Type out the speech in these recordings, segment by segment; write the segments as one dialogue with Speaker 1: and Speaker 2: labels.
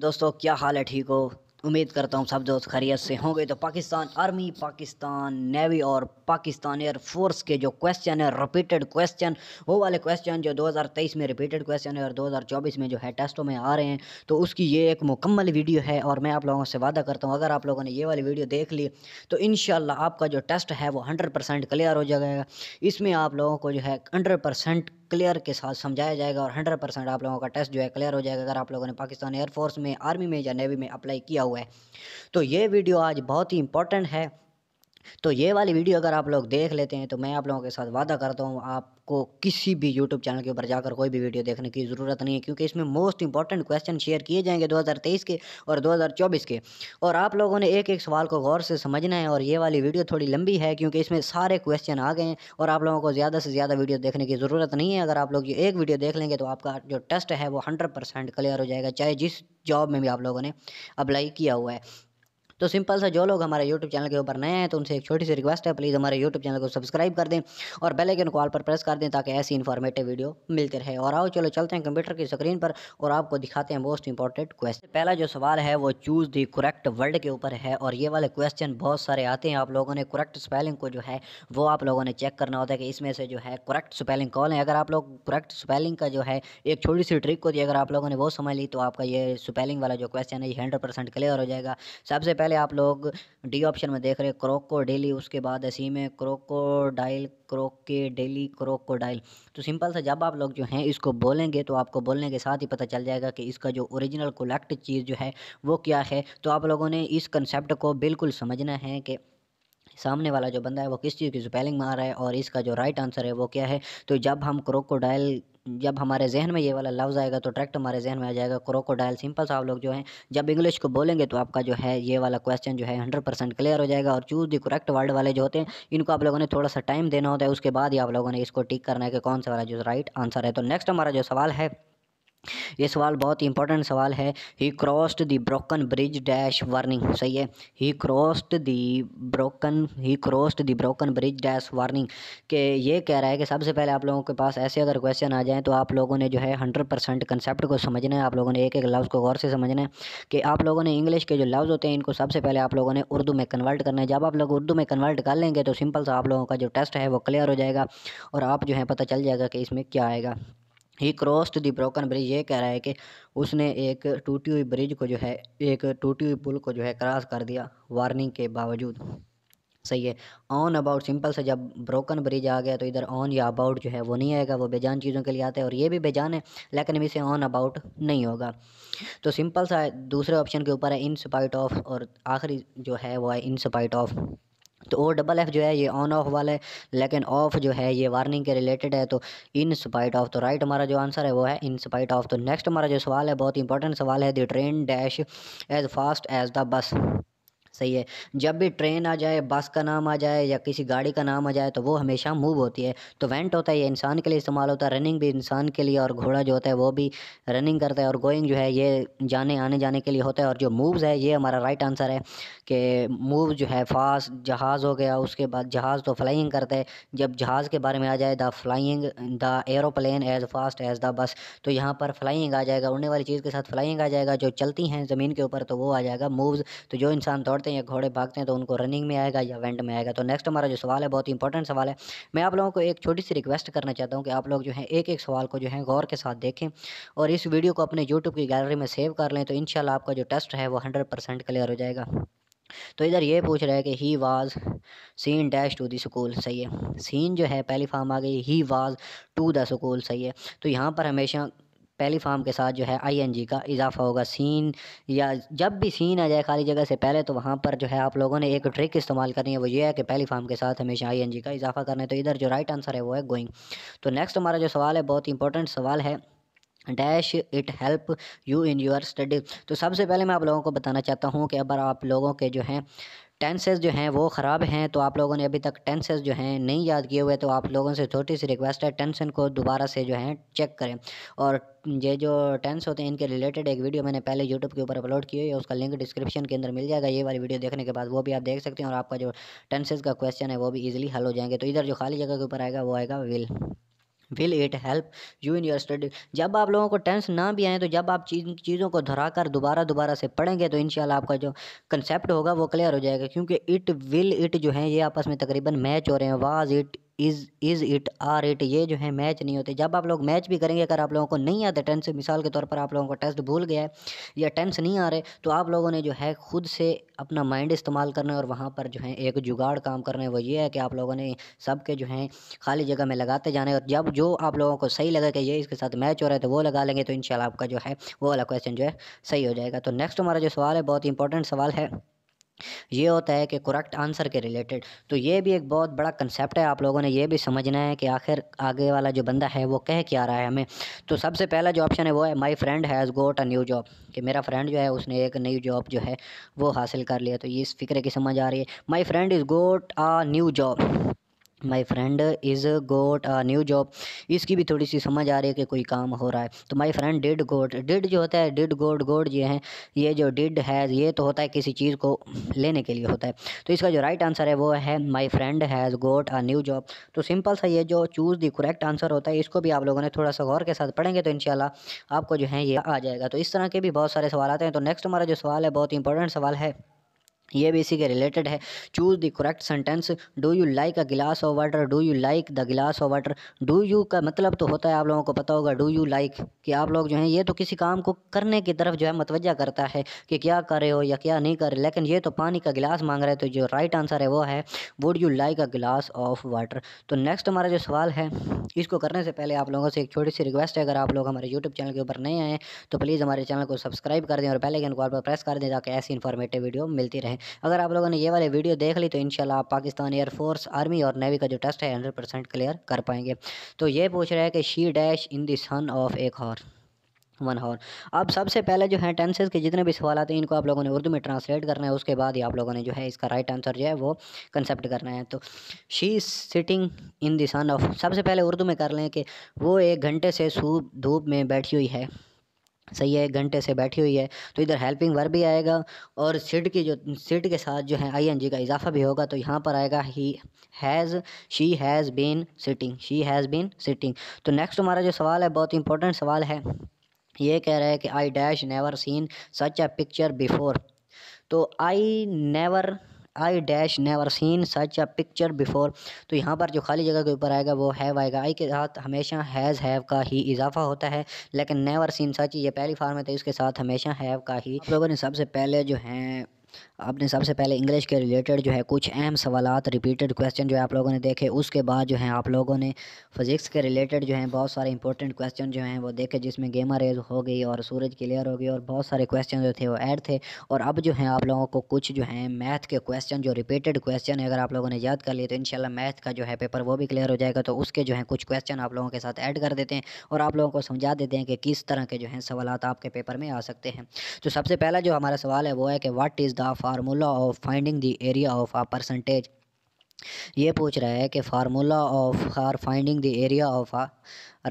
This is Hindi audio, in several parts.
Speaker 1: दोस्तों क्या हाल है ठीक हो उम्मीद करता हूँ सब दोस्त खरीत से होंगे तो पाकिस्तान आर्मी पाकिस्तान नेवी और पाकिस्तान एयर फोर्स के जो क्वेश्चन है रिपीटेड क्वेश्चन वो वाले क्वेश्चन जो 2023 में रिपीटेड क्वेश्चन है और 2024 में जो है टेस्टों में आ रहे हैं तो उसकी ये एक मुकम्मल वीडियो है और मैं आप लोगों से वादा करता हूँ अगर आप लोगों ने ये वाली वीडियो देख ली तो इन आपका जो टेस्ट है वो हंड्रेड क्लियर हो जाएगा इसमें आप लोगों को जो है हंड्रेड क्लियर के साथ समझाया जाएगा और हंड्रेड परसेंट आप लोगों का टेस्ट जो है क्लियर हो जाएगा अगर आप लोगों ने पाकिस्तान एयरफोर्स में आर्मी में या नेवी में अप्लाई किया हुआ है तो ये वीडियो आज बहुत ही इंपॉर्टेंट है तो ये वाली वीडियो अगर आप लोग देख लेते हैं तो मैं आप लोगों के साथ वादा करता हूँ आपको किसी भी यूट्यूब चैनल के ऊपर जाकर कोई भी वीडियो देखने की ज़रूरत नहीं है क्योंकि इसमें मोस्ट इंपॉर्टेंट क्वेश्चन शेयर किए जाएंगे 2023 के और 2024 के और आप लोगों ने एक एक सवाल को गौर से समझना है और ये वाली वीडियो थोड़ी लंबी है क्योंकि इसमें सारे क्वेश्चन आ गए हैं और आप लोगों को ज़्यादा से ज़्यादा वीडियो देखने की ज़रूरत नहीं है अगर आप लोग ये एक वीडियो देख लेंगे तो आपका जो टेस्ट है वो हंड्रेड क्लियर हो जाएगा चाहे जिस जॉब में भी आप लोगों ने अप्लाई किया हुआ है तो सिंपल सा जो लोग हमारे यूट्यूब चैनल के ऊपर नए हैं तो उनसे एक छोटी सी रिक्वेस्ट है प्लीज़ हमारे यूट्यूब चैनल को सब्सक्राइब कर दें और आइकन कॉल पर प्रेस कर दें ताकि ऐसी इन्फॉर्मेटिव वीडियो मिलते रहे और आओ चलो चलते हैं कंप्यूटर की स्क्रीन पर और आपको दिखाते हैं मोस्ट इंपॉर्टेंट क्वेश्चन पहला जो सवाल है वो चूज़ दी करेक्ट वर्ड के ऊपर है और ये वाले क्वेश्चन बहुत सारे आते हैं आप लोगों ने करेक्ट स्पेलिंग को जो है वो आप लोगों ने चेक करना होता है कि इसमें से जो है करेक्ट स्पेलिंग कौन है अगर आप लोग करेक्ट स्पेलिंग का जो है एक छोटी सी ट्रिक को दी अगर आप लोगों ने वो समझ ली तो आपका ये स्पेलिंग वाला जो क्वेश्चन है ये हंड्रेड क्लियर हो जाएगा सबसे पहले पहले आप लोग डी ऑप्शन में देख रहे हैं क्रोको डेली उसके बाद ऐसी में क्रोकोडाइल क्रोके डेली क्रोकोडाइल तो सिंपल सा जब आप लोग जो हैं इसको बोलेंगे तो आपको बोलने के साथ ही पता चल जाएगा कि इसका जो ओरिजिनल कोलेक्ट चीज़ जो है वो क्या है तो आप लोगों ने इस कंसेप्ट को बिल्कुल समझना है कि सामने वाला जो बंदा है वो किस चीज़ की स्पेलिंग मार रहा है और इसका जो राइट आंसर है वो क्या है तो जब हम क्रोकोडाइल जब हमारे जहन में ये वाला लफ्ज़ आएगा तो डायरेक्ट हमारे जहन में आ जाएगा क्रोकोडाइल सिंपल सा आप लोग जो है जब इंग्लिश को बोलेंगे तो आपका जो है ये वाला क्वेश्चन जो है हंड्रेड परसेंट क्लियर हो जाएगा और चूज़ दी करेक्ट वर्ड वाले जो होते हैं इनको आप लोगों ने थोड़ा सा टाइम देना होता है उसके बाद ही आप लोगों ने इसको टिक करना है कि कौन सा वाला जो राइट आंसर है तो नेक्स्ट हमारा जो सवाल है ये सवाल बहुत ही इंपॉर्टेंट सवाल है he crossed the broken bridge dash warning सही है he crossed the broken he crossed the broken bridge dash warning के ये कह रहा है कि सबसे पहले आप लोगों के पास ऐसे अगर क्वेश्चन आ जाएँ तो आप लोगों ने जो है हंड्रेड परसेंट कंसेप्ट को समझना है आप लोगों ने एक एक लफ्ज़ को गौर से समझना है कि आप लोगों ने इंग्लिश के जो लफ्ज़ होते हैं इनको सबसे पहले आप लोगों ने उर्दू में कन्वर्ट करना है जब आप लोग उर्दू में कन्वर्ट कर लेंगे तो सिंपल सा आप लोगों का जो टेस्ट है वो क्लियर हो जाएगा और आप जो है पता चल जाएगा कि इसमें क्या आएगा he crossed the broken bridge ये कह रहा है कि उसने एक टूटी हुई ब्रिज को जो है एक टूटी हुई पुल को जो है क्रॉस कर दिया वार्निंग के बावजूद सही है ऑन अबाउट सिंपल से जब ब्रोकन ब्रिज आ गया तो इधर ऑन या अबाउट जो है वो नहीं आएगा वो बेजान चीज़ों के लिए आता है और ये भी बेजान है लेकिन अभी से ऑन अबाउट नहीं होगा तो सिंपल सा दूसरे ऑप्शन के ऊपर है इन स्पाइट ऑफ और आखिरी जो है वो है इन स्पाइट ऑफ तो ओ डबल एफ़ जो है ये ऑन ऑफ वाला है लेकिन ऑफ जो है ये वार्निंग के रिलेटेड है तो इन स्पाइट ऑफ तो राइट हमारा जो आंसर है वो है इन स्पाइट ऑफ तो नेक्स्ट हमारा जो सवाल है बहुत इंपॉर्टेंट सवाल है the train dash as fast as the bus सही है जब भी ट्रेन आ जाए बस का नाम आ जाए या किसी गाड़ी का नाम आ जाए तो वो हमेशा मूव होती है तो वेंट होता है ये इंसान के लिए इस्तेमाल होता है रनिंग भी इंसान के लिए और घोड़ा जो होता है वो भी रनिंग करता है और गोइंग जो है ये जाने आने जाने के लिए होता है और जो मूव्स है ये हमारा राइट आंसर है कि मूव जो है फास्ट जहाज़ हो गया उसके बाद जहाज़ तो फ्लाइंग करता है जब जहाज़ के बारे में आ जाए the flying the aeroplane as fast as the bus तो यहाँ पर फ्लाइंग आ जाएगा उड़ने वाली चीज़ के साथ फ्लाइंग आ जाएगा जो चलती हैं ज़मीन के ऊपर तो वो आ जाएगा मूव्स तो जो इंसान दौड़ दौड़ते हैं या घोड़े भागते हैं तो उनको रनिंग में आएगा या वेंट में आएगा तो नेक्स्ट हमारा जो सवाल है बहुत इंपॉर्टेंट सवाल है मैं आप लोगों को एक छोटी सी रिक्वेस्ट करना चाहता हूँ कि आप लोग जो है एक एक सवाल को जो है गौर के साथ देखें और इस वीडियो को अपने यूट्यूब की गैलरी में सेव कर लें तो इन आपका जो टेस्ट है वो हंड्रेड क्लियर हो जाएगा तो इधर ये पूछ रहा है कि he was seen dash to the school सही है सीन जो है पहली फार्म आ गई he was to the school सही है तो यहाँ पर हमेशा पहली फार्म के साथ जो है आईएनजी का इजाफा होगा सीन या जब भी सीन आ जाए खाली जगह से पहले तो वहाँ पर जो है आप लोगों ने एक ट्रिक इस्तेमाल करनी है वो ये है कि पहली फार्म के साथ हमेशा आईएनजी का इजाफा करना है तो इधर जो राइट आंसर है वो है गोइंग तो नेक्स्ट हमारा जो सवाल है बहुत इंपॉर्टेंट सवाल है dash it help you in your study तो सबसे पहले मैं आप लोगों को बताना चाहता हूँ कि अगर आप लोगों के जो हैं टेंसेज जो हैं वो ख़राब हैं तो आप लोगों ने अभी तक टेंसेज जो हैं नहीं याद किए हुए तो आप लोगों से छोटी सी रिक्वेस्ट है टेंसन को दोबारा से जो है चेक करें और ये जो टेंस होते हैं इनके रिलेटेड एक वीडियो मैंने पहले यूट्यूब के ऊपर अपलोड की है उसका लिंक डिस्क्रिप्शन के अंदर मिल जाएगा ये वाली वीडियो देखने के बाद वो भी आप देख सकते हैं और आपका जो टेंसेज का क्वेश्चन है वो भी ईजिली हल हो जाएंगे तो इधर जो खाली जगह के ऊपर आएगा वो आएगा will will it help you in your study जब आप लोगों को टेंस ना भी आए तो जब आप चीज़ चीज़ों को दोहरा कर दोबारा दोबारा से पढ़ेंगे तो इन आपका जो कंसेप्ट होगा वो क्लियर हो जाएगा क्योंकि इट विल इट जो है ये आपस में तकरीबन मैच हो रहे हैं was it is is it are it ये जो है मैच नहीं होते जब आप लोग मैच भी करेंगे अगर आप लोगों को नहीं आते टेंस मिसाल के तौर पर आप लोगों को टेस्ट भूल गया है या टेंस नहीं आ रहे तो आप लोगों ने जो है खुद से अपना माइंड इस्तेमाल करना है और वहाँ पर जो है एक जुगाड़ काम करना है वो ये है कि आप लोगों ने सब के जो हैं खाली जगह में लगाते जाने और जब जो आप लोगों को सही लगा कि ये इसके साथ मैच हो रहा है तो वो लगा लेंगे तो इन आपका जो है वो वाला क्वेश्चन जो है सही हो जाएगा तो नेक्स्ट हमारा जो सवाल है बहुत ही इंपॉर्टेंट सवाल है ये होता है कि करेक्ट आंसर के रिलेटेड तो ये भी एक बहुत बड़ा कंसेप्ट है आप लोगों ने ये भी समझना है कि आखिर आगे वाला जो बंदा है वो कह क्या रहा है हमें तो सबसे पहला जो ऑप्शन है वो है my friend has got a new job कि मेरा फ्रेंड जो है उसने एक नई जॉब जो है वो हासिल कर लिया तो ये इस फिक्र की समझ आ रही है my friend is got a new job my friend is got new job इसकी भी थोड़ी सी समझ आ रही है कि कोई काम हो रहा है तो my friend did got did जो होता है डिड गोट गोट ये हैं ये जो डिड हैज़ ये तो होता है किसी चीज़ को लेने के लिए होता है तो इसका जो राइट आंसर है वो है my friend has got a new job तो सिंपल सा ये जो चूज़ दी करेक्ट आंसर होता है इसको भी आप लोगों ने थोड़ा सा गौर के साथ पढ़ेंगे तो इन आपको जो है ये आ जाएगा तो इस तरह के भी बहुत सारे सवाल आते हैं तो नेक्स्ट हमारा जो सवाल है बहुत इंपॉर्टेंट सवाल है ये भी इसी के रिलेटेड है choose the correct sentence do you like a glass of water do you like the glass of water do you का मतलब तो होता है आप लोगों को पता होगा डू यू लाइक कि आप लोग जो हैं ये तो किसी काम को करने की तरफ जो है मतवजा करता है कि क्या कर रहे हो या क्या नहीं कर रहे लेकिन ये तो पानी का गिलास मांग रहे तो जो राइट आंसर है वो है would you like a glass of water तो नेक्स्ट हमारा जो सवाल है इसको करने से पहले आप लोगों से एक छोटी सी रिक्वेस्ट है अगर आप लोग हमारे यूट्यूब चैनल के ऊपर नहीं आए तो प्लीज़ हमारे चैनल को सब्सक्राइब कर दें और पहले के अनुकॉल पर प्रेस कर दें ताकि ऐसी इन्फॉर्मेटिव वीडियो मिलती रहे अगर आप लोगों ने ये वाली वीडियो देख ली तो इन आप पाकिस्तान एयरफोर्स आर्मी और नेवी का जो टेस्ट है हंड्रेड परसेंट क्लियर कर पाएंगे तो ये पूछ रहा है कि she dash in the sun of एक हॉर वन हॉर अब सबसे पहले जो है टेंसेज के जितने भी सवाल आते हैं इनको आप लोगों ने उर्दू में ट्रांसलेट करना है उसके बाद ही आप लोगों ने जो है इसका राइट आंसर जो है वो कंसेप्ट करना है तो she is sitting in the of सबसे पहले उर्दू में कर लें कि वो एक घंटे से सूप धूप में बैठी हुई है सही है एक घंटे से बैठी हुई है तो इधर हेल्पिंग वर्ब भी आएगा और सिट की जो सिड के साथ जो है आईएनजी का इजाफा भी होगा तो यहाँ पर आएगा he has she has been sitting she has been sitting तो नेक्स्ट हमारा जो सवाल है बहुत इंपॉर्टेंट सवाल है ये कह रहा है कि I dash never seen such a picture before तो I never I dash never seen such a picture before तो यहाँ पर जो खाली जगह के ऊपर आएगा वो हैव आएगा आई के साथ हमेशा हैज़ हैव का ही इजाफा होता है लेकिन नेवर सीन सच ये पहली फार्म है तो इसके साथ हमेशा हैव का ही लोगों ने सबसे पहले जो हैं आपने सबसे पहले इंग्लिश के रिलेटेड जो है कुछ अहम सवाल रिपीटेड क्वेश्चन जो है आप लोगों ने देखे उसके बाद जो है आप लोगों ने फिज़िक्स के रिलेटेड जो है बहुत सारे इंपॉर्टेंट क्वेश्चन जो हैं वो देखे जिसमें गेमा रेज हो गई और सूरज क्लियर हो गई और बहुत सारे क्वेश्चन जो थे वो ऐड थे और अब जो है आप लोगों को कुछ जो है मैथ के क्वेश्चन जो रिपीटेड क्वेश्चन है अगर आप लोगों ने याद कर लिए तो इन मैथ का जो है पेपर वो भी क्लियर हो जाएगा तो उसके जो है कुछ क्वेश्चन आप लोगों के साथ ऐड कर देते हैं और आप लोगों को समझा देते हैं कि किस तरह के जो है सवाल आपके पेपर में आ सकते हैं तो सबसे पहला जो हमारा सवाल है वो है कि what is the formula of finding the area of a percentage ये पूछ रहा है कि formula of are finding the area of a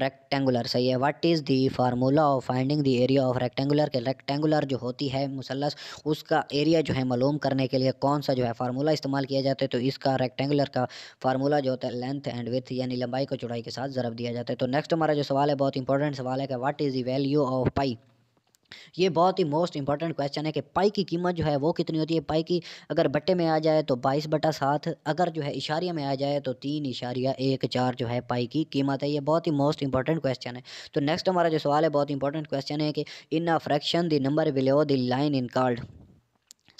Speaker 1: rectangular सही है what is the formula of finding the area of rectangular के रेक्टेंगुलर जो होती है मुसलस उसका एरिया जो है मालूम करने के लिए कौन सा जो है फार्मूला इस्तेमाल किया जाता है तो इसका रेक्टेंगुलर का फार्मूला जो होता है लेंथ एंड विथ यानी लंबाई को चौड़ाई के साथ ज़रब दिया जाता है तो नेक्स्ट हमारा जो सवाल है बहुत इंपॉर्टेंट सवाल है कि what is the value of pi ये बहुत ही मोस्ट इंपॉर्टेंट क्वेश्चन है कि पाई की कीमत जो है वो कितनी होती है पाई की अगर बट्टे में आ जाए तो बाईस बटा सात अगर जो है इशारिया में आ जाए तो तीन इशारिया एक चार जो है पाई की कीमत है ये बहुत ही मोस्ट इंपॉर्टेंट क्वेश्चन है तो नेक्स्ट हमारा जो सवाल है बहुत इंपॉर्टेंट क्वेश्चन है कि in a fraction the number below the line is called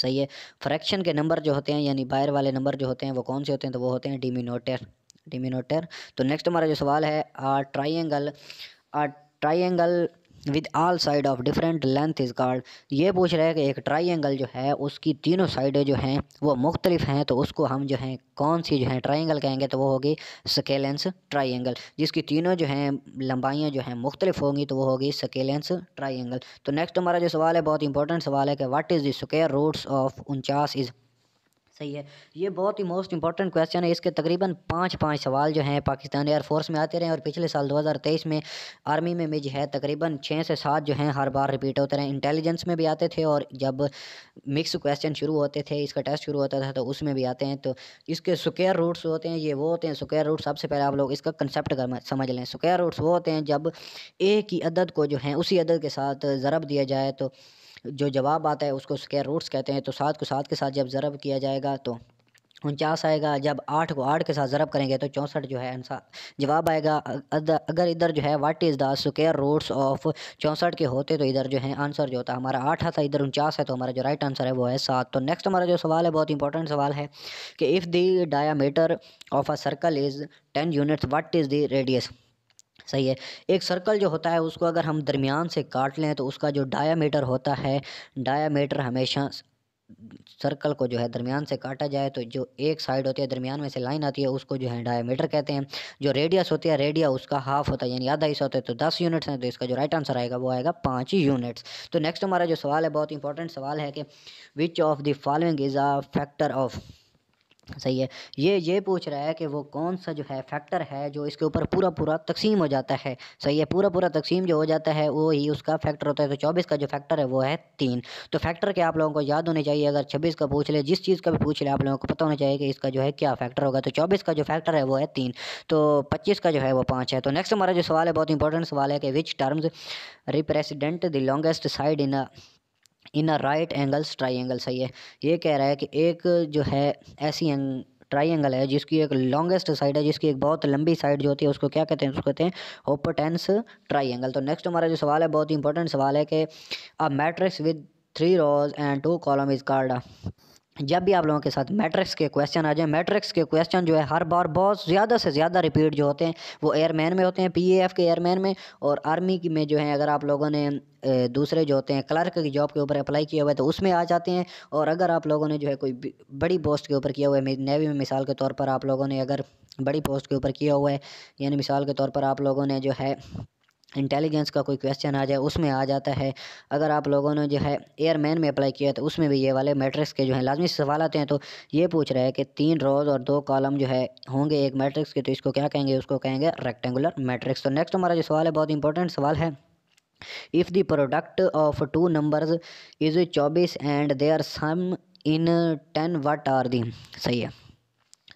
Speaker 1: सही है फ्रैक्शन के नंबर जो होते हैं यानी बायर वाले नंबर जो होते हैं वो कौन से होते हैं तो वो होते हैं डिमिनोटर डिमिनोटर तो नेक्स्ट हमारा जो सवाल है a triangle a triangle with all side of different length is called ये पूछ रहा है कि एक ट्राइंगल जो है उसकी तीनों साइडें जो हैं वो मुख्तलिफ हैं तो उसको हम जो हैं कौन सी जो है ट्राइंगल कहेंगे तो वो होगी स्केलेंस ट्राइंगल जिसकी तीनों जो हैं लंबाइयाँ जो हैं मुख्तलिफ होंगी तो वो होगी स्केलेंस ट्राइंगल तो नेक्स्ट हमारा जो सवाल है बहुत इंपॉर्टेंट सवाल है कि what is the square roots of उनचास इज़ सही है ये बहुत ही मोस्ट इंपॉर्टेंट क्वेश्चन है इसके तकरीबन पाँच पाँच सवाल जो हैं पाकिस्तान एयरफोर्स में आते रहे और पिछले साल 2023 में आर्मी में मिज है तकरीबन छः से सात जो हैं हर बार रिपीट होते रहे इंटेलिजेंस में भी आते थे और जब मिक्स क्वेश्चन शुरू होते थे इसका टेस्ट शुरू होता था तो उसमें भी आते हैं तो इसके स्क्यर रूट्स होते हैं ये वो होते हैं स्क्यर रूट सबसे पहले आप लोग इसका कंसेप्ट समझ लें स्क्वेयर रूट्स वो होते हैं जब ए की अदद को जो है उसी अदद के साथ ज़रब दिया जाए तो जो जवाब आता है उसको स्केयर रूट्स कहते हैं तो सात को सात के साथ जब ज़रब किया जाएगा तो उनचास आएगा जब आठ को आठ के साथ ज़रब करेंगे तो चौंसठ जो है आंसर जवाब आएगा अगर इधर जो है what is the square roots of चौंसठ के होते तो इधर जो है आंसर जो होता है हमारा आठ आता इधर उनचास है तो हमारा जो राइट आंसर है वो है सात तो नेक्स्ट हमारा जो सवाल है बहुत इंपॉर्टेंट सवाल है कि if the dia of a circle is ten units what is the radius सही है एक सर्कल जो होता है उसको अगर हम दरमियान से काट लें तो उसका जो डायामीटर होता है डायामीटर हमेशा सर्कल को जो है दरमियान से काटा जाए तो जो एक साइड होती है दरमियान में से लाइन आती है उसको जो है डायामीटर कहते हैं जो रेडियस होती है रेडिया उसका हाफ होता है यानी आधा हिस्सा होता है तो दस यूनिट्स हैं तो इसका जो राइट आंसर आएगा वो आएगा पाँच यूनिट्स तो नेक्स्ट हमारा जो सवाल है बहुत इंपॉर्टेंट सवाल है कि which of the following is a factor of सही है ये ये पूछ रहा है कि वो कौन सा जो है फैक्टर है जो इसके ऊपर पूरा पूरा तकसीम हो जाता है सही है पूरा पूरा तकसीम जो हो जाता है वो ही उसका फैक्टर होता है तो चौबीस का जो फैक्टर है वो है तीन तो फैक्टर के आप लोगों को याद होने चाहिए अगर छब्बीस का पूछ ले जिस चीज़ का भी पूछ ले आप लोगों को पता होना चाहिए कि इसका जो है क्या फैक्टर होगा तो चौबीस का जो फैक्टर है वो है तीन तो पच्चीस का जो है वो पाँच है तो नेक्स्ट हमारा जो सवाल है बहुत इंपॉर्टेंट सवाल है कि which terms represent the longest side in in a right angles triangle सही है ये कह रहा है कि एक जो है ऐसी ट्राइंगल है जिसकी एक लॉन्गेस्ट साइड है जिसकी एक बहुत लंबी साइड जो होती है उसको क्या कहते हैं उसको कहते हैं ओपोटेंस ट्राइंगल तो नेक्स्ट हमारा जो सवाल है बहुत ही इंपॉर्टेंट सवाल है कि a matrix with three rows and two column is called जब भी आप लोगों के साथ मैट्रिक्स के क्वेश्चन आ जाए मैट्रिक्स के क्वेश्चन जो है हर बार बहुत ज़्यादा से ज़्यादा रिपीट जो होते हैं वो एयरमैन में होते हैं पीएएफ के एयरमैन में और आर्मी की में जो है अगर आप लोगों ने दूसरे जो होते हैं क्लर्क की जॉब के ऊपर अप्लाई किया हुआ है तो उसमें आ जाते हैं और अगर आप लोगों ने जो है कोई बड़ी पोस्ट के ऊपर किया हुआ है नेवी में मिसाल के तौर पर आप लोगों ने अगर बड़ी पोस्ट के ऊपर किया हुआ है यानी मिसाल के तौर पर आप लोगों ने जो है इंटेलिजेंस का कोई क्वेश्चन आ जाए उसमें आ जाता है अगर आप लोगों ने जो है एयरमैन में अप्लाई किया तो उसमें भी ये वाले मैट्रिक्स के जो है लाजमी सवाल आते हैं तो ये पूछ रहा है कि तीन रोज़ और दो कॉलम जो है होंगे एक मैट्रिक्स के तो इसको क्या कहेंगे उसको कहेंगे रेक्टेंगुलर मैट्रिक्स तो नेक्स्ट हमारा जो सवाल है बहुत इंपॉर्टेंट सवाल है if the product of two numbers is चौबीस and they are sum in ten what are the सही है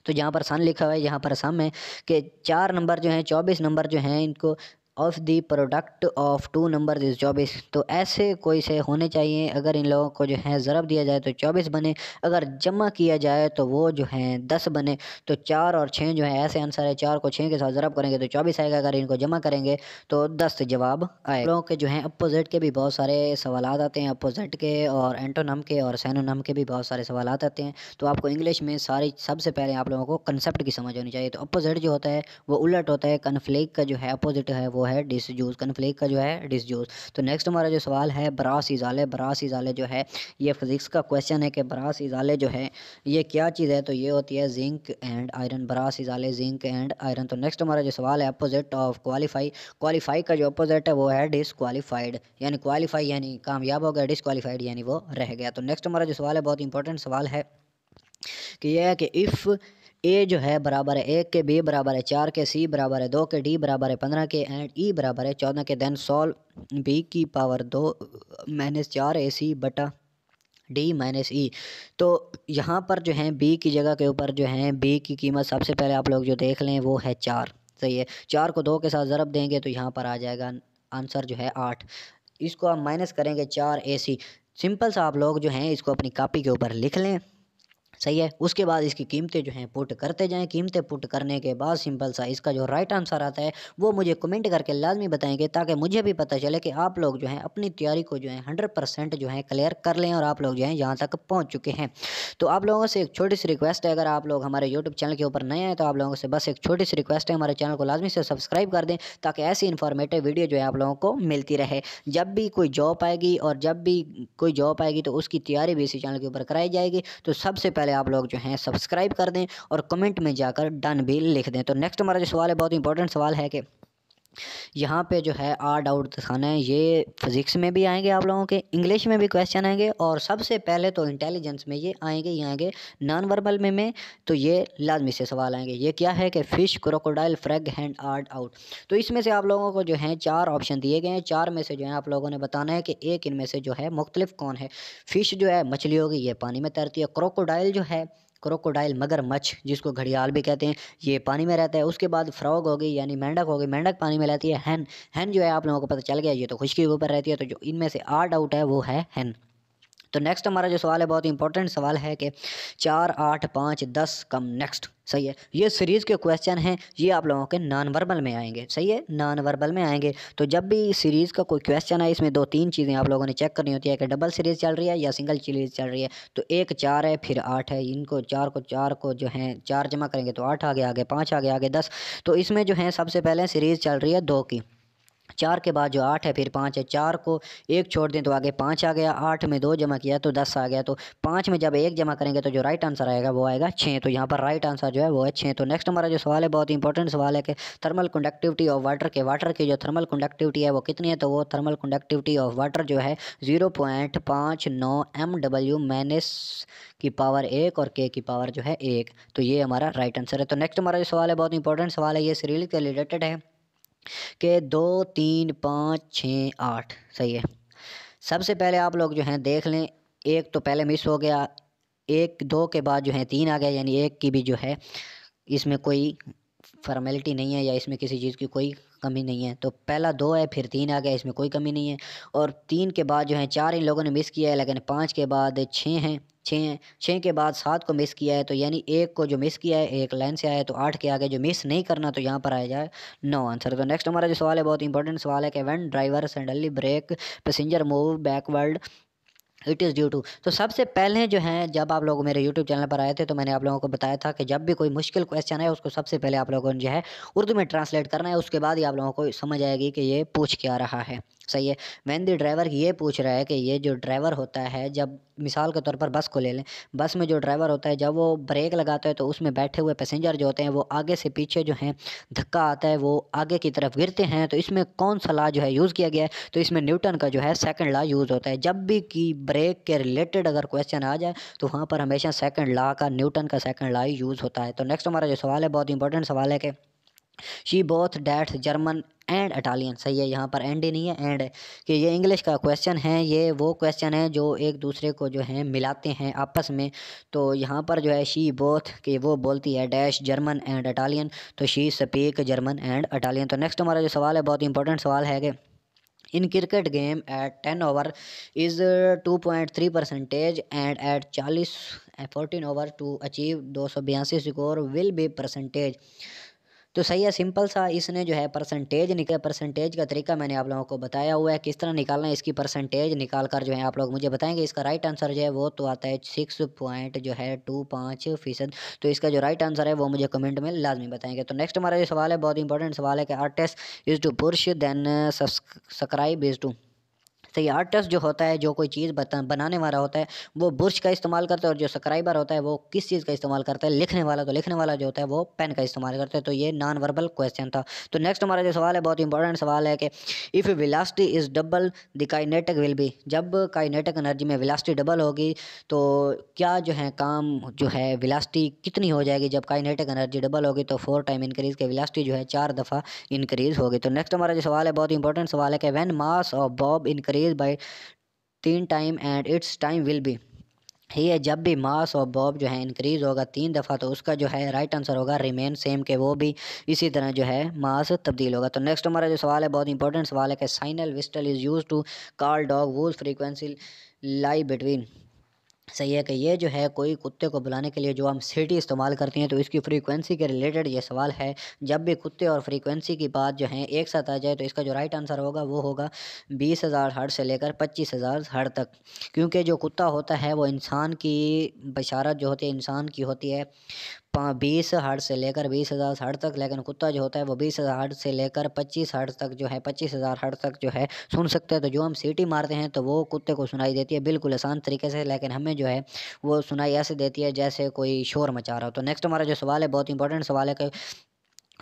Speaker 1: तो जहाँ पर सन लिखा हुआ है यहाँ पर सम है कि चार नंबर जो हैं चौबीस नंबर जो हैं इनको of the product of two number is चौबीस तो ऐसे कोई से होने चाहिए अगर इन लोगों को जो है ज़रब दिया जाए तो चौबीस बने अगर जमा किया जाए तो वो जो है दस बने तो चार और छः जो है ऐसे आंसर है चार को छः के साथ ज़रब करेंगे तो चौबीस आएगा अगर इनको जमा करेंगे तो दस जवाब आए लोगों के जो है अपोजिट के भी बहुत सारे सवाल आते हैं अपोजिट के और एंटोनम के और सैनोनम के भी बहुत सारे सवाल आते हैं तो आपको इंग्लिश में सारी सबसे पहले आप लोगों को कंसेप्ट की समझ होनी चाहिए तो अपोजिट जो होता है वो उलट होता है कन्फ्लिक का जो है अपोजिट है वो है डिस जूस कनफ्लेक का जो है डिस जूस तो नेक्स्ट हमारा जो सवाल है ब्रास इजाले ब्रास इजाले जो है ये फिज़िक्स का क्वेश्चन है कि ब्रास इजाले जो है ये क्या चीज़ है तो ये होती है जिंक एंड आयरन ब्रास इजाले जिंक एंड आयरन तो नेक्स्ट हमारा जो सवाल है अपोजिट ऑफ क्वालिफाई क्वालिफाई का जो अपोजिट है वो है डिसक्वालीफाइड यानी क्वालिफाई यानी कामयाब हो गया डिसक्वालीफाइड यानी वो रह गया तो नेक्स्ट हमारा जो सवाल है बहुत इंपॉर्टेंट सवाल है कि यह है कि इफ़ ए जो है बराबर है एक के बी बराबर है चार के सी बराबर है दो के डी बराबर है पंद्रह के एंड ई बराबर है चौदह के देन सॉल्व बी की पावर दो माइनस चार ए सी बटा डी माइनस ई तो यहाँ पर जो है बी की जगह के ऊपर जो है बी की कीमत सबसे पहले आप लोग जो देख लें वो है चार सही है चार को दो के साथ ज़रब देंगे तो यहाँ पर आ जाएगा आंसर जो है आठ इसको आप माइनस करेंगे चार ए सी सिंपल सा आप लोग जो हैं इसको अपनी कापी के ऊपर लिख लें सही है उसके बाद इसकी कीमतें जो हैं पुट करते जाएं कीमतें पुट करने के बाद सिंपल सा इसका जो राइट आंसर आता है वो मुझे कमेंट करके लाजमी बताएंगे ताकि मुझे भी पता चले कि आप लोग जो हैं अपनी तैयारी को जो है हंड्रेड परसेंट जो है क्लियर कर लें और आप लोग जो हैं यहाँ तक पहुँच चुके हैं तो आप लोगों से एक छोटी सी रिक्वेस्ट है अगर आप लोग हमारे यूट्यूब चैनल के ऊपर नए हैं तो आप लोगों से बस एक छोटी सी रिक्वेस्ट है हमारे चैनल को लाजमी से सब्सक्राइब कर दें ताकि ऐसी इन्फॉर्मेटिव वीडियो जो है आप लोगों को मिलती रहे जब भी कोई जॉब आएगी और जब भी कोई जॉब आएगी तो उसकी तैयारी भी इसी चैनल के ऊपर कराई जाएगी तो सबसे पहले पहले आप लोग जो हैं सब्सक्राइब कर दें और कमेंट में जाकर डन भी लिख दें तो नेक्स्ट हमारा जो सवाल है बहुत इंपॉर्टेंट सवाल है कि यहाँ पे जो है आर आउट दिखाना है ये फिज़िक्स में भी आएंगे आप लोगों के इंग्लिश में भी क्वेश्चन आएंगे और सबसे पहले तो इंटेलिजेंस में ये आएंगे ये आएंगे नॉन वर्बल में में तो ये लाजमी से सवाल आएंगे ये क्या है कि fish crocodile frog and odd out तो इसमें से आप लोगों को जो है चार ऑप्शन दिए गए हैं चार में से जो है आप लोगों ने बताना है कि एक इनमें से जो है मुख्तलिफ कौन है फ़िश जो है मछली होगी ये पानी में तैरती है क्रोकोडाइल जो है क्रोकोडाइल मगरमच्छ जिसको घड़ियाल भी कहते हैं ये पानी में रहता है उसके बाद फ्रॉग हो गई यानी मेंढक हो गई मेंढक पानी में रहती है हैन हैन जो है आप लोगों को पता चल गया ये तो खुशकी के ऊपर रहती है तो जो इनमें से आठ आउट है वो है हैन तो नेक्स्ट हमारा जो सवाल है बहुत इंपॉर्टेंट सवाल है कि चार आठ पाँच दस कम नेक्स्ट सही है ये सीरीज़ के क्वेश्चन हैं ये आप लोगों के नॉन वर्बल में आएंगे सही है नॉन वर्बल में आएंगे तो जब भी सीरीज़ का कोई क्वेश्चन आए इसमें दो तीन चीज़ें आप लोगों ने चेक करनी होती है कि डबल सीरीज़ चल रही है या सिंगल सीरीज़ चल रही है तो एक चार है फिर आठ है इनको चार को चार को जो है चार जमा करेंगे तो आठ आगे आगे पाँच आगे आगे दस तो इसमें जो है सबसे पहले सीरीज़ चल रही है दो की चार के बाद जो आठ है फिर पाँच है चार को एक छोड़ दें तो आगे पाँच आ गया आठ में दो जमा किया तो दस आ गया तो पाँच में जब एक जमा करेंगे तो जो राइट आंसर आएगा वो आएगा छः तो यहाँ पर राइट आंसर जो है वो है छः तो नेक्स्ट हमारा जो सवाल है बहुत इंपॉर्टेंट सवाल है कि थर्मल कंडक्टिविटी ऑफ वाटर के वाटर की जो थर्मल कंडक्टिविटी है वो कितनी है तो वो थर्मल कंडक्टिविटी ऑफ वाटर जो है ज़ीरो पॉइंट पाँच नौ एम डब्ल्यू माइनस की पावर एक और के की पावर जो है एक तो ये हमारा राइट आंसर है तो नेक्स्ट हमारा जो सवाल है बहुत इंपॉर्टेंट सवाल है ये सीरील के रिलेटेड है के दो तीन पाँच छः आठ सही है सबसे पहले आप लोग जो हैं देख लें एक तो पहले मिस हो गया एक दो के बाद जो है तीन आ गया यानी एक की भी जो है इसमें कोई फॉर्मेलिटी नहीं है या इसमें किसी चीज़ की कोई कमी नहीं है तो पहला दो है फिर तीन आ गया इसमें कोई कमी नहीं है और तीन के बाद जो है चार इन लोगों ने मिस किया है लेकिन पाँच के बाद छः हैं छः छः के बाद सात को मिस किया है तो यानी एक को जो मिस किया है एक लाइन से आया है तो आठ के आगे जो मिस नहीं करना तो यहाँ पर आया जाए नो आंसर तो नेक्स्ट हमारा जो सवाल है बहुत इंपॉर्टेंट सवाल है कि one driver suddenly brake passenger move backward it is due to तो सबसे पहले जो है जब आप लोग मेरे यूट्यूब चैनल पर आए थे तो मैंने आप लोगों को बताया था कि जब भी कोई मुश्किल क्वेश्चन है उसको सबसे पहले आप लोगों ने जो है उर्दू में ट्रांसलेट करना है उसके बाद ही आप लोगों को समझ आएगी कि ये पूछ क्या रहा है सही है वैन दी ड्राइवर ये पूछ रहा है कि ये जो ड्राइवर होता है जब मिसाल के तौर पर बस को ले लें बस में जो ड्राइवर होता है जब वो ब्रेक लगाता है तो उसमें बैठे हुए पैसेंजर जो होते हैं वो आगे से पीछे जो हैं धक्का आता है वो आगे की तरफ गिरते हैं तो इसमें कौन सा ला जो है यूज़ किया गया है तो इसमें न्यूटन का जो है सेकेंड ला यूज़ होता है जब भी कि ब्रेक के रिलेटेड अगर क्वेश्चन आ जाए तो वहाँ पर हमेशा सेकेंड ला का न्यूटन का ला ही यूज़ होता है तो नेक्स्ट हमारा जो सवाल है बहुत इंपॉर्टेंट सवाल है कि she both that German and Italian सही है यहाँ पर एंड ही नहीं है एंड है कि ये इंग्लिश का क्वेश्चन है ये वो क्वेश्चन है जो एक दूसरे को जो है मिलाते हैं आपस में तो यहाँ पर जो है शी बोथ कि वो बोलती है डैश जर्मन एंड इटालियन तो she speak German and Italian तो नेक्स्ट हमारा जो सवाल है बहुत इंपॉर्टेंट सवाल है कि in cricket game at ten over is two point three percentage and at चालीस फोर्टीन ओवर टू अचीव दो सौ बयासी स्कोर विल बी परसेंटेज तो सही है सिंपल सा इसने जो है परसेंटेज निकाल परसेंटेज का तरीका मैंने आप लोगों को बताया हुआ है किस तरह निकालना है इसकी परसेंटेज निकाल कर जो है आप लोग मुझे बताएंगे इसका राइट आंसर जो है वो तो आता है सिक्स पॉइंट जो है टू पाँच फीसद तो इसका जो राइट आंसर है वो मुझे कमेंट में लाजमी बताएंगे तो नेक्स्ट हमारा जो सवाल है बहुत इंपॉर्टेंट सवाल है कि artist is to brush then subscribe is to तैयार आर्टिस्ट जो होता है जो कोई चीज़ बता बनाने वाला होता है वो ब्रश का इस्तेमाल करता है और जो सब्सक्राइबर होता है वो किस चीज़ का इस्तेमाल करता है लिखने वाला तो लिखने वाला जो होता है वो पेन का इस्तेमाल करता है तो ये नॉन वर्बल क्वेश्चन था तो नेक्स्ट हमारा जो सवाल है बहुत इंपॉर्टेंट सवाल है कि if velocity is double the kinetic will be जब काइनेटिक एनर्जी में विलास्टी डबल होगी तो क्या जो है काम जो है विलास्टी कितनी हो जाएगी जब काइनेटिक एनर्जी डबल होगी तो फोर टाइम इंक्रीज़ के विलास्टी जो है चार दफ़ा इंक्रीज़ होगी तो नेक्स्ट हमारा जो सवाल है बहुत इंपॉर्टेंट सवाल है कि when mass of bob increase by तीन time and its time will be be ही जब भी मास और बॉब जो है इंक्रीज़ होगा तीन दफ़ा तो उसका जो है राइट आंसर होगा रिमेन सेम के वो भी इसी तरह जो है मास तब्दील होगा तो नेक्स्ट हमारा जो सवाल है बहुत इंपॉर्टेंट सवाल है कि signal whistle is use to call dog whole frequency lie between सही है कि ये जो है कोई कुत्ते को बुलाने के लिए जो हम सीटी इस्तेमाल करते हैं तो इसकी फ्रीक्वेंसी के रिलेटेड ये सवाल है जब भी कुत्ते और फ्रीक्वेंसी की बात जो है एक साथ आ जाए तो इसका जो राइट आंसर होगा वो होगा बीस हज़ार हर्ट से लेकर पच्चीस हज़ार हर्ट तक क्योंकि जो कुत्ता होता है वो इंसान की बशारत जो होती है इंसान की होती है बीस हर्ट से लेकर बीस हज़ार हर्ट तक लेकिन कुत्ता जो होता है वो बीस हज़ार हर्ट से लेकर पच्चीस हर्ट तक जो है पच्चीस हज़ार हर्ट तक जो है सुन सकते हैं तो जो हम सीटी मारते हैं तो वो कुत्ते को सुनाई देती है बिल्कुल आसान तरीके से लेकिन हमें जो है वो सुनाई ऐसे देती है जैसे कोई शोर मचा रहा हो तो नेक्स्ट हमारा जो सवाल है बहुत इंपॉर्टेंट सवाल है कि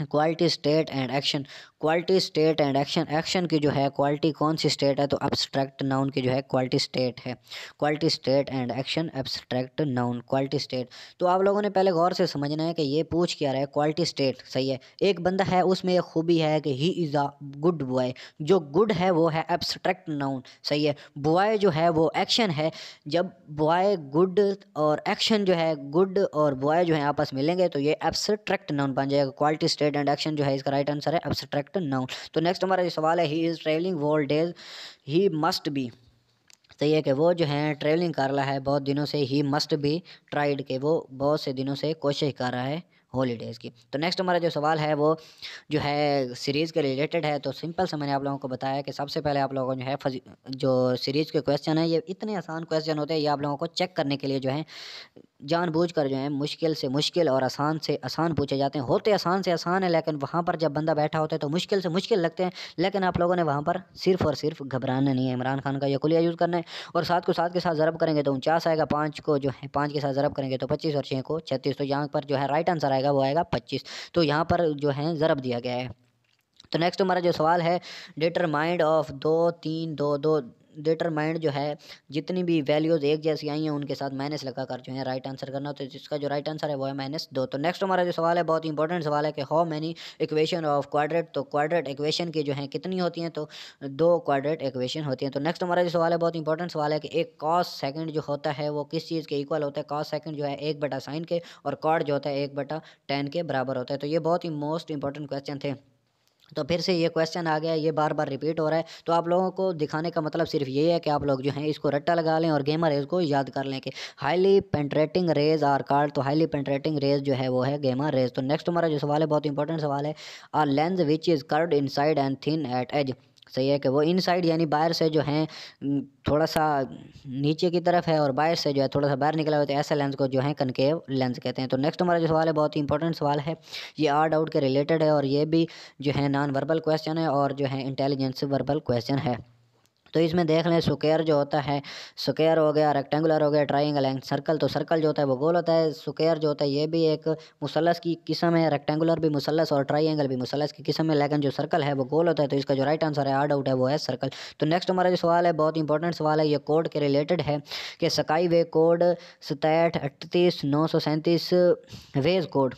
Speaker 1: quality state and action quality state and action action की जो है क्वालिटी कौन सी स्टेट है तो एब्स्ट्रैक्ट नाउन की जो है क्वालिटी स्टेट है quality state and action abstract noun quality state तो आप लोगों ने पहले गौर से समझना है कि ये पूछ क्या रहा है क्वालिटी स्टेट सही है एक बंदा है उसमें एक खूबी है कि he is a good boy जो गुड है वो है एब्स्ट्रैक्ट नाउन सही है बॉय जो है वो एक्शन है जब बॉय गुड और एक्शन जो है गुड और बॉय जो है आपस मिलेंगे तो ये एब्स्ट्रैक्ट नाउन बन जाएगा quality state state and action जो है इसका राइट आंसर है एब्सट्रैक्ट नाउन तो नेक्स्ट हमारा जो सवाल है he is travelling all days he must be तो ये कि वो जो है ट्रेवलिंग कर रहा है बहुत दिनों से ही मस्ट बी ट्राइड के वो बहुत से दिनों से कोशिश कर रहा है हॉलीडेज़ की तो नेक्स्ट हमारा जो सवाल है वो जो है सीरीज़ के रिलेटेड है तो सिंपल से मैंने आप लोगों को बताया कि सबसे पहले आप लोगों को जो है जो सीरीज़ के क्वेश्चन है ये इतने आसान क्वेश्चन होते हैं ये आप लोगों को चेक करने के लिए जो है जानबूझकर जो है मुश्किल से मुश्किल और आसान से आसान पूछे जाते हैं होते आसान से आसान है लेकिन वहाँ पर जब बंदा बैठा होता है तो मुश्किल से मुश्किल लगते हैं लेकिन आप लोगों ने वहाँ पर सिर्फ और सिर्फ घबराना नहीं है इमरान खान का खुलिया यूज़ करना है और साथ को साथ के साथ ज़रब करेंगे तो उनचास आएगा पाँच को जो है पाँच के साथ ज़रब करेंगे तो पच्चीस और छः को छत्तीस तो यहाँ पर जो है राइट आंसर आएगा वो आएगा पच्चीस तो यहाँ पर जो है ज़रब दिया गया है तो नेक्स्ट हमारा जो सवाल है माइंड ऑफ दो तीन दो दो डिटरमाइंड जो है जितनी भी वैल्यूज़ एक जैसी आई हैं उनके साथ माइनस लगा कर जो है राइट आंसर करना तो जिसका जो राइट आंसर है वो है माइनस दो तो नेक्स्ट हमारा जो सवाल है बहुत इंपॉर्टेंट सवाल है कि how many equation of quadratic तो क्वाड्रेट इक्वेशन की जो है कितनी होती हैं तो दो क्वाड्रेट इक्वेशन होती हैं तो नेक्स्ट हमारा जो सवाल है बहुत इंपॉर्टेंट सवाल है कि एक कॉस सेकंड जो होता है वो किस चीज़ के इक्वल होता है कॉस सेकंड जो है एक बटा साइन के और कॉड जो होता है एक बटा टेन के बराबर होता है तो ये बहुत ही मोस्ट इंपॉर्टेंट क्वेश्चन थे तो फिर से ये क्वेश्चन आ गया ये बार बार रिपीट हो रहा है तो आप लोगों को दिखाने का मतलब सिर्फ ये है कि आप लोग जो हैं इसको रट्टा लगा लें और गेमा रेज को याद कर लें कि highly penetrating rays are called तो हाईली पेंट्रेटिंग रेज जो है वो है गेमा रेज तो नेक्स्ट हमारा जो सवाल है बहुत इंपॉर्टेंट सवाल है a lens which is curved inside and thin at edge सही है कि वो इन साइड यानी बाहर से जो हैं थोड़ा सा नीचे की तरफ है और बाहर से जो है थोड़ा सा बाहर निकला हुआ है तो ऐसे लेंस को जो है कनकेव लेंस कहते हैं तो नेक्स्ट हमारा जो सवाल है बहुत ही इंपॉर्टेंट सवाल है ये आर डाउट के रिलेटेड है और ये भी जो है नॉन वर्बल क्वेश्चन है और जो है इंटेलिजेंस वर्बल क्वेश्चन है तो इसमें देख लें सुकेयर जो होता है सुकेयर हो गया रेक्टेंगुलर हो गया ट्राइंगल एंड सर्कल तो सर्कल जो होता है वो गोल होता है सुकेयर जो होता है ये भी एक मुसलस की किस्म है रेक्टेंगुलर भी मुसलस और ट्राइंगल भी मुसलस की किस्म है लेकिन जो सर्कल है वो गोल होता है तो इसका जो राइट आंसर है आर्ड आउट है वो है सर्कल तो नेक्स्ट हमारा जो सवाल है बहुत इंपॉर्टेंट सवाल है ये कोड के रिलेटेड है कि सकाई वे कोड सतैठ अठतीस नौ सौ सैंतीस वेज कोड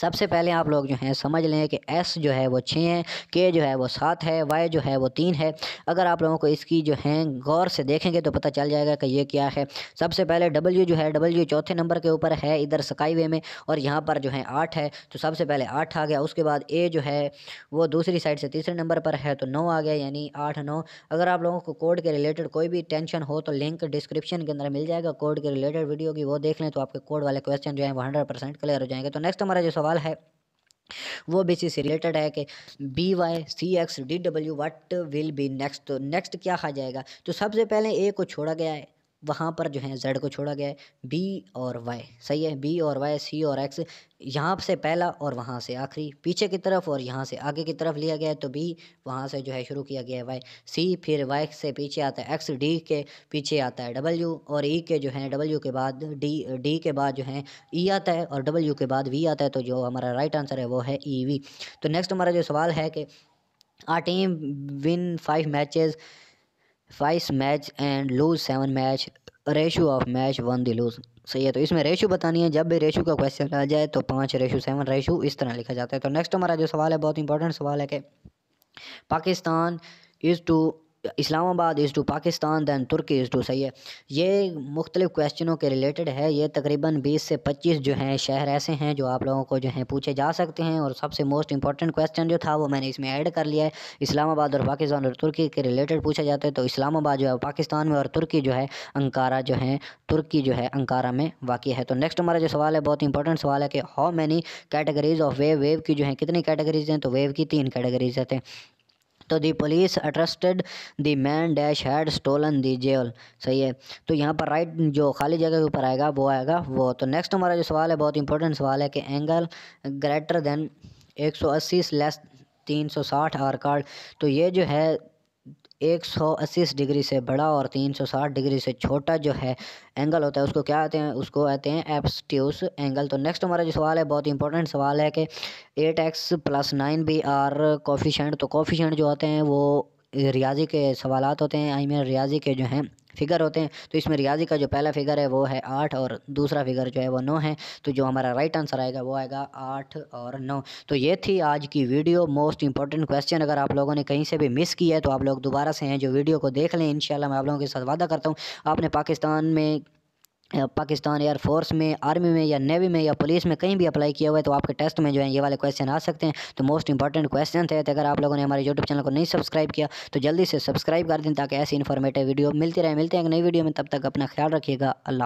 Speaker 1: सबसे पहले आप लोग जो हैं समझ लें कि एस जो है वो छः है के जो है वो सात है वाई जो है वो तीन है अगर आप लोगों को इसकी जो है गौर से देखेंगे तो पता चल जाएगा कि ये क्या है सबसे पहले डब्ल्यू जो है डब्ल्यू चौथे नंबर के ऊपर है इधर स्काई वे में और यहाँ पर जो है आठ है तो सबसे पहले आठ आ गया उसके बाद ए जो है वो दूसरी साइड से तीसरे नंबर पर है तो नौ आ गया यानी आठ नौ अगर आप लोगों को कोड के रिलेटेड कोई भी टेंशन हो तो लिंक डिस्क्रिप्शन के अंदर मिल जाएगा कोड के रिलेटेड वीडियो की वो देख लें तो आपके कोड वाले क्वेश्चन जो है वो हंड्रेड क्लियर हो जाएंगे तो नेक्स्ट हमारा जो सवाल है वो इसी से रिलेटेड है कि B Y C X D W what will be next तो नेक्स्ट क्या कहा जाएगा तो सबसे पहले ए को छोड़ा गया है वहाँ पर जो है जेड को छोड़ा गया है बी और वाई सही है बी और वाई सी और एक्स यहाँ से पहला और वहाँ से आखिरी पीछे की तरफ और यहाँ से आगे की तरफ लिया गया है तो बी वहाँ से जो है शुरू किया गया है वाई सी फिर वाई से पीछे आता है एक्स डी के पीछे आता है डब्ल्यू और ई e के जो है डब्ल्यू के बाद डी डी के बाद जो है ई e आता है और डब्ल्यू के बाद वी आता है तो जो हमारा राइट आंसर है वो है ई e, वी तो नेक्स्ट हमारा जो सवाल है कि our team win five matches five match and lose seven match ratio of match won the lose सही है तो इसमें रेशो बतानी है जब भी रेशो का क्वेश्चन आ जाए तो पाँच रेशो सेवन रेशो इस तरह लिखा जाता है तो नेक्स्ट हमारा जो सवाल है बहुत इंपॉर्टेंट सवाल है कि Pakistan is to Islamabad is to Pakistan than Turkey is to सही है ये मुख्तलिफ़ क्वेश्चनों के रिलेटेड है ये तकरीबन बीस से पच्चीस जो हैं शहर ऐसे हैं जो आप लोगों को जो हैं पूछे जा सकते हैं और सबसे मोस्ट इंपॉर्टेंट क्वेश्चन जो था वो मैंने इसमें ऐड कर लिया है इस्लामाबाद और पाकिस्तान और तुर्की के रिलेटेड पूछा जाता है तो इस्लामाबाद जो है पाकिस्तान में और तुर्की जो है अंकारा जो है तुर्की जो है अंकारा में वाक़ है तो नेक्स्ट हमारा जो सवाल है बहुत इंपॉर्टेंट सवाल है कि how many categories of wave wave की जो है कितनी कैटेगरीज हैं तो वेव की तीन कैटेगरीज हैं तो the police entrusted the man dash had stolen the jail सही है तो यहाँ पर राइट जो खाली जगह के ऊपर आएगा वो आएगा वो तो नेक्स्ट हमारा जो सवाल है बहुत इंपॉर्टेंट सवाल है कि एंगल ग्रेटर देन 180 सौ लेस तीन सौ साठ आर कार्ड तो ये जो है एक सौ अस्सी डिग्री से बड़ा और तीन सौ साठ डिग्री से छोटा जो है एंगल होता है उसको क्या कहते हैं उसको कहते हैं एप्सट्यूस एंगल तो नेक्स्ट हमारा जो सवाल है बहुत इंपॉर्टेंट सवाल है कि eight X plus nine B R coefficient तो कोफिशेंट जो होते हैं वो रियाजी के सवालत होते हैं आई मीन रियाजी के जो हैं फिगर होते हैं तो इसमें रियाजी का जो पहला फिगर है वो है आठ और दूसरा फिगर जो है वो नौ है तो जो हमारा राइट आंसर आएगा वो आएगा आठ और नौ तो ये थी आज की वीडियो मोस्ट इंपॉर्टेंट क्वेश्चन अगर आप लोगों ने कहीं से भी मिस किया है तो आप लोग दोबारा से हैं जो वीडियो को देख लें इन मैं आप लोगों के साथ वादा करता हूँ आपने पाकिस्तान में पाकिस्तान एयरफोर्स में आर्मी में या नेवी में या पुलिस में कहीं भी अप्लाई किया हुआ है तो आपके टेस्ट में जो है ये वाले क्वेश्चन आ सकते हैं तो मोस्ट इंपॉर्टेंट क्वेश्चन थे तो अगर आप लोगों ने हमारे यूट्यूब चैनल को नहीं सब्सक्राइब किया तो जल्दी से सब्सक्राइब कर दें ताकि ऐसी इन्फॉर्मेटिव वीडियो मिलती रहे मिलते हैं एक नई वीडियो में तब तक अपना ख्याल रखिएगा अल्लाह